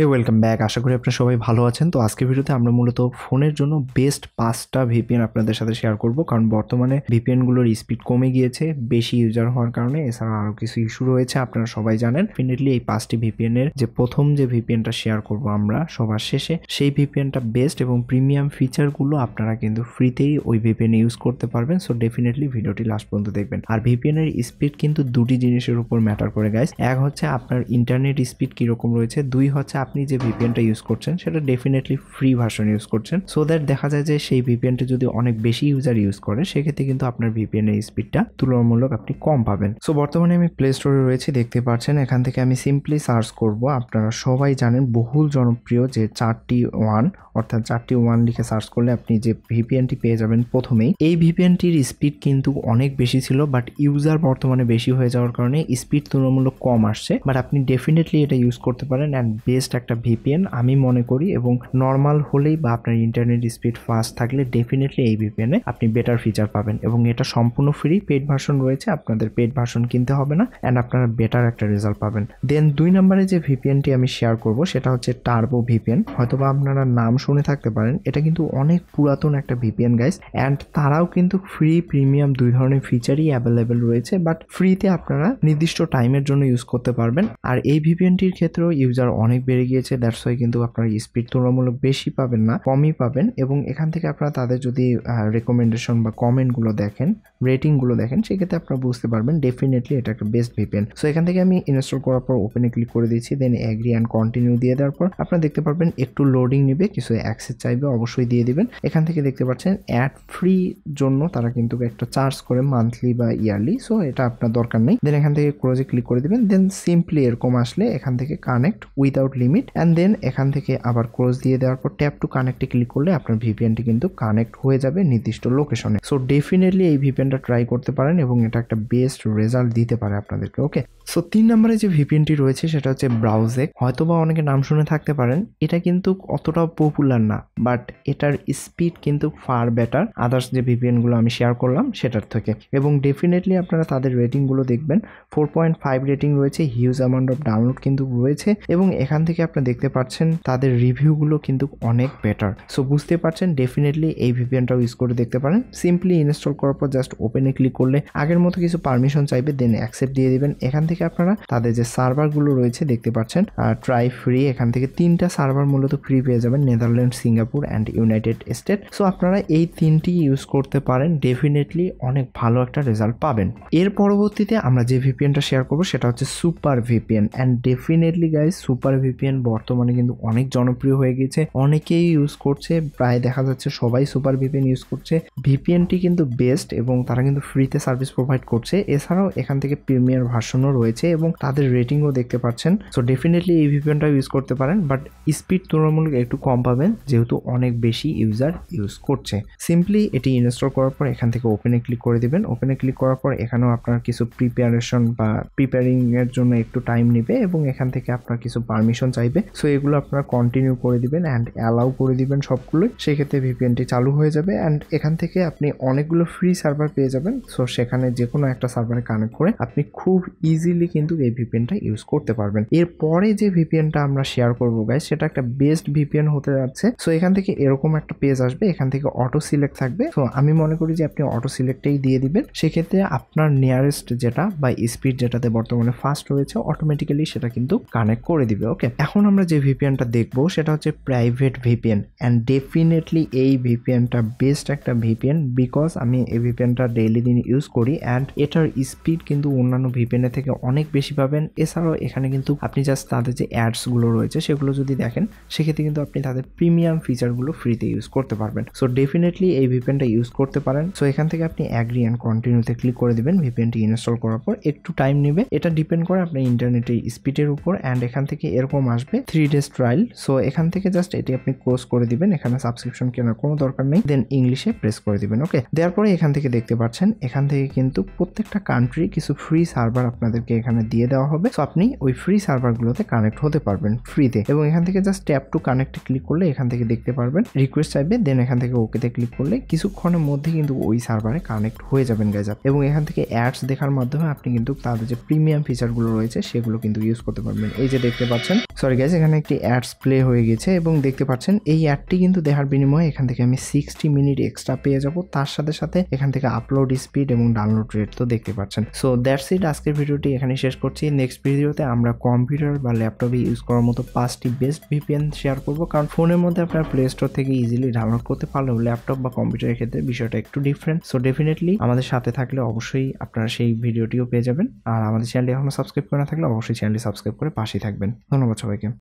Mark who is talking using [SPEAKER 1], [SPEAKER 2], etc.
[SPEAKER 1] হে welcome back আশা করি আপনারা সবাই ভালো আছেন তো আজকে ভিডিওতে আমরা মূলত ফোনের জন্য বেস্ট পাঁচটা ভিপিএন আপনাদের সাথে শেয়ার করব কারণ বর্তমানে ভিপিএনগুলোর স্পিড কমে গিয়েছে বেশি ইউজার হওয়ার কারণে এছাড়া আরও কিছু ইস্যু রয়েছে আপনারা সবাই জানেন ডেফিনেটলি এই পাঁচটি ভিপিএনের যে প্রথম যে ভিপিএনটা শেয়ার করব আমরা সবার শেষে সেই ভিপিএনটা বেস্ট এবং প্রিমিয়াম ফিচারগুলো আপনারা কিন্তু ফ্রিতেই ওই ভিপিএন ইউজ করতে পারবেন সো ডেফিনেটলি ভিডিওটি লাস্ট পর্যন্ত দেখবেন আর ভিপিএনের স্পিড কিন্তু দুটি জিনিসের উপর ম্যাটার করে গাইস এক হচ্ছে আপনার ইন্টারনেট স্পিড কীরকম রয়েছে দুই হচ্ছে আপনি যে ভিপিএনটা ইউজ করছেন সেটা ডেফিনেটলি ফ্রি ভার্সন ইউজ করছেন সো দ্যাট দেখা যায় যে সেই ভিপিএনটা যদি অনেক বেশি ইউজার ইউজ করে সেক্ষেত্রে কিন্তু আপনার ভিপিএন এর স্পিডটা তুলনামূলক আপনি কম পাবেন সো বর্তমানে আমি প্লে স্টোরে রয়েছি দেখতে পাচ্ছেন এখান থেকে আমি সিম্পলি সার্চ করব আপনারা সবাই জানেন বহুল জনপ্রিয় যে চারটি ওয়ান অর্থাৎ চারটি ওয়ান লিখে সার্চ করলে আপনি যে ভিপিএনটি পেয়ে যাবেন প্রথমেই এই ভিপিএনটির স্পিড কিন্তু অনেক বেশি ছিল বাট ইউজার বর্তমানে বেশি হয়ে যাওয়ার কারণে স্পিড তুলনামূলক কম আসছে বাট আপনি ডেফিনেটলি এটা ইউজ করতে পারেন অ্যান্ড বেস্ট একটা ভিপিএন আমি মনে করি এবং নর্মাল হলেই বা আপনার ইন্টারনেট স্পিড ফাস্ট থাকলে ডেফিনেটলি এই ভিপিএনে আপনি বেটার ফিচার পাবেন এবং এটা সম্পূর্ণ ফ্রি পেড ভার্সন রয়েছে আপনাদের পেড ভার্সন কিনতে হবে না অ্যান্ড আপনারা বেটার একটা রেজাল্ট পাবেন দেন দুই নম্বরে যে ভিপিএনটি আমি শেয়ার করব সেটা হচ্ছে টার্বো ভিপিএন হয়তোবা আপনারা নাম শুনে থাকতে পারেন এটা কিন্তু অনেক পুরাতন একটা ভিপিএন গাইস অ্যান্ড তারাও কিন্তু ফ্রি প্রিমিয়াম দুই ধরনের ফিচারই অ্যাভেলেবেল রয়েছে বাট ফ্রিতে আপনারা নির্দিষ্ট টাইমের জন্য ইউজ করতে পারবেন আর এই ভিপিএনটির ক্ষেত্রেও ইউজার অনেক বেড়ে গিয়েছে দ্যাটস ওয়াই কিন্তু আপনারা স্পিড তুলনামূলক বেশি পাবেন না কমই পাবেন এবং এখান থেকে আপনারা তাদের যদি রেকমেন্ডেশন বা কমেন্টগুলো দেখেন রেটিংগুলো দেখেন সেক্ষেত্রে আপনারা বুঝতে পারবেন ডেফিনেটলি এটা একটা বেস্ট ভিপিএন সো এখান থেকে আমি ইনস্টল করার পর ওপেনে ক্লিক করে দিয়েছি দেন অ্যাগ্রি অ্যান্ড কন্টিনিউ দিয়ে দেওয়ার পর আপনারা দেখতে পারবেন একটু লোডিং নেবে কিছু অ্যাক্সেস চাইবে অবশ্যই দিয়ে দিবেন এখান থেকে দেখতে পাচ্ছেন অ্যাড ফ্রি জন্য তারা কিন্তু একটা চার্জ করে মান্থলি বা ইয়ারলি সো এটা আপনার দরকার নেই দেন এখান থেকে ক্রোজে ক্লিক করে দিবেন দেন সিম্পলি এরকম আসলে এখান থেকে connect without limit and then এখান থেকে আবার ক্রোজ দিয়ে দেওয়ার পর ট্যাপ টু কানেক্টে ক্লিক করলে আপনার ভিপিএনটি কিন্তু কানেক্ট হয়ে যাবে নির্দিষ্ট লোকেশনে সো ডেফিনেটলি এই ভিপিএনটা ট্রাই করতে পারেন এবং এটা একটা বেস্ট রেজাল্ট দিতে পারে আপনাদেরকে ওকে সো তিন নম্বরে যে ভিপিএনটি রয়েছে সেটা হচ্ছে ব্রাউজেক হয়তোবা অনেকে নাম শুনে থাকতে পারেন এটা কিন্তু অতটা পপুলার পপুলার না বাট এটার স্পিড কিন্তু ফার বেটার আদার্স যে ভিপিএনগুলো আমি শেয়ার করলাম সেটার থেকে এবং ডেফিনেটলি আপনারা তাদের রেটিংগুলো দেখবেন ফোর পয়েন্ট ফাইভ রেটিং রয়েছে হিউজ অ্যামাউন্ট অফ ডাউনলোড কিন্তু রয়েছে এবং এখান থেকে আপনি দেখতে পাচ্ছেন তাদের রিভিউগুলো কিন্তু অনেক বেটার সো বুঝতে পারছেন ডেফিনেটলি এই ভিপিএনটাও ইউজ করে দেখতে পারেন সিম্পলি ইনস্টল করার পর জাস্ট ওপেনে ক্লিক করলে আগের মতো কিছু পারমিশন চাইবে দেন অ্যাকসেপ্ট দিয়ে দিবেন এখান থেকে আপনারা তাদের যে সার্ভারগুলো রয়েছে দেখতে পাচ্ছেন ট্রাই ফ্রি এখান থেকে তিনটা সার্ভার মূলত ফ্রি পেয়ে যাবেন Netherland Netherland Singapore and United State so আপনারা এই তিনটি ইউজ করতে পারেন ডেফিনেটলি অনেক ভালো একটা রেজাল্ট পাবেন এর পরবর্তীতে আমরা যে ভিপিএনটা শেয়ার করবো সেটা হচ্ছে super VPN and definitely guys super VPN বর্তমানে কিন্তু অনেক জনপ্রিয় হয়ে গেছে অনেকেই ইউজ করছে প্রায় দেখা যাচ্ছে সবাই সুপার ভিপিএন ইউজ করছে ভিপিএনটি কিন্তু বেস্ট এবং তারা কিন্তু ফ্রিতে সার্ভিস প্রোভাইড করছে এছাড়াও এখান থেকে প্রিমিয়ার ভার্সনও রয়েছে এবং তাদের রেটিংও দেখতে পাচ্ছেন সো ডেফিনেটলি এই ভিপিএনটা ইউজ করতে পারেন বাট স্পিড তুলনামূলক একটু কম পাবে পাবেন যেহেতু অনেক বেশি ইউজার ইউজ করছে সিম্পলি এটি ইনস্টল করার পর এখান থেকে ওপেনে ক্লিক করে দেবেন ওপেনে ক্লিক করার পর এখানেও আপনার কিছু প্রিপারেশন বা প্রিপেয়ারিং এর জন্য একটু টাইম নেবে এবং এখান থেকে আপনার কিছু পারমিশন চাইবে সো এগুলো আপনার কন্টিনিউ করে দিবেন অ্যান্ড অ্যালাউ করে দিবেন সবগুলোই সেক্ষেত্রে ভিপিএনটি চালু হয়ে যাবে অ্যান্ড এখান থেকে আপনি অনেকগুলো ফ্রি সার্ভার পেয়ে যাবেন সো সেখানে যে কোনো একটা সার্ভারে কানেক্ট করে আপনি খুব ইজিলি কিন্তু এই ভিপিএনটা ইউজ করতে পারবেন এরপরে যে ভিপিএনটা আমরা শেয়ার করবো গাইস সেটা একটা বেস্ট ভিপিএন হতে আছে সো এখান থেকে এরকম একটা পেজ আসবে এখান থেকে অটো সিলেক্ট থাকবে তো আমি মনে করি যে আপনি অটো সিলেক্টেই দিয়ে দিবেন সেক্ষেত্রে আপনার নিয়ারেস্ট যেটা বা স্পিড যেটাতে বর্তমানে ফাস্ট রয়েছে অটোমেটিক্যালি সেটা কিন্তু কানেক্ট করে দিবে ওকে এখন আমরা যে ভিপিএনটা দেখবো সেটা হচ্ছে প্রাইভেট ভিপিএন অ্যান্ড ডেফিনেটলি এই ভিপিএনটা বেস্ট একটা ভিপিএন বিকজ আমি এই ভিপিএনটা ডেইলি দিন ইউজ করি অ্যান্ড এটার স্পিড কিন্তু অন্যান্য ভিপিএনের থেকে অনেক বেশি পাবেন এছাড়াও এখানে কিন্তু আপনি জাস্ট তাদের যে অ্যাডসগুলো রয়েছে সেগুলো যদি দেখেন সেক্ষেত্রে কিন্তু আপনি তাদের প্রিমিয়াম ফিচারগুলো ফ্রিতে ইউজ করতে পারবেন সো ডেফিনেটলি এই ভিপিএনটা ইউজ করতে পারেন সো এখান থেকে আপনি অ্যাগ্রি অ্যান্ড কন্টিনিউতে ক্লিক করে দেবেন ভিপিএনটি ইনস্টল করার পর একটু টাইম নেবে এটা ডিপেন্ড করে আপনার ইন্টারনেটের স্পিডের উপর অ্যান্ড এখান থেকে এরকম আসবে থ্রি ডেজ ট্রায়াল সো এখান থেকে জাস্ট এটি আপনি ক্লোজ করে দিবেন এখানে সাবস্ক্রিপশন কেনার কোনো দরকার নেই দেন ইংলিশে প্রেস করে দিবেন ওকে দেওয়ার পরে এখান থেকে দেখতে পাচ্ছেন এখান থেকে কিন্তু প্রত্যেকটা কান্ট্রি কিছু ফ্রি সার্ভার আপনাদেরকে এখানে দিয়ে দেওয়া হবে সো আপনি ওই ফ্রি সার্ভারগুলোতে কানেক্ট হতে পারবেন ফ্রিতে এবং এখান থেকে জাস্ট ট্যাপ টু কানেক্টে ক্লিক করলে এখান থেকে দেখতে পারবেন রিকোয়েস্ট চাইবে দেন এখান থেকে ওকেতে ক্লিক করলে কিছুক্ষণের মধ্যে কিন্তু ওই সার্ভারে কানেক্ট হয়ে যাবেন গাইজ এবং এখান থেকে অ্যাডস দেখার মাধ্যমে আপনি কিন্তু তাদের যে প্রিমিয়াম ফিচারগুলো রয়েছে সেগুলো কিন্তু ইউজ করতে পারবেন এই যে দেখতে পাচ্ছেন সরি গাইজ এখানে একটি অ্যাডস প্লে হয়ে গেছে এবং দেখতে পাচ্ছেন এই অ্যাডটি কিন্তু দেখার বিনিময়ে এখান থেকে আমি সিক্সটি মিনিট এক্সট্রা পেয়ে যাব তার সাথে সাথে এখান থেকে আপলোড স্পিড এবং ডাউনলোড রেট তো দেখতে পাচ্ছেন সো দ্যাটস ইট আজকের ভিডিওটি এখানে শেষ করছি নেক্সট ভিডিওতে আমরা কম্পিউটার বা ল্যাপটপে ইউজ করার মতো পাঁচটি বেস্ট ভিপিএন শেয়ার করব কারণ ফোনের মধ্যে আপনার প্লে স্টোর থেকে ইজিলি ডাউনলোড করতে পারলেও ল্যাপটপ বা কম্পিউটারের ক্ষেত্রে বিষয়টা একটু ডিফারেন্ট সো ডেফিনেটলি আমাদের সাথে থাকলে অবশ্যই আপনারা সেই ভিডিওটিও পেয়ে যাবেন আর আমাদের চ্যানেলটি এখনো সাবস্ক্রাইব করে না থাকলে অবশ্যই চ্যানেলটি সাবস্ক্রাইব করে পাশেই থাকবেন ধন্যবাদ человеке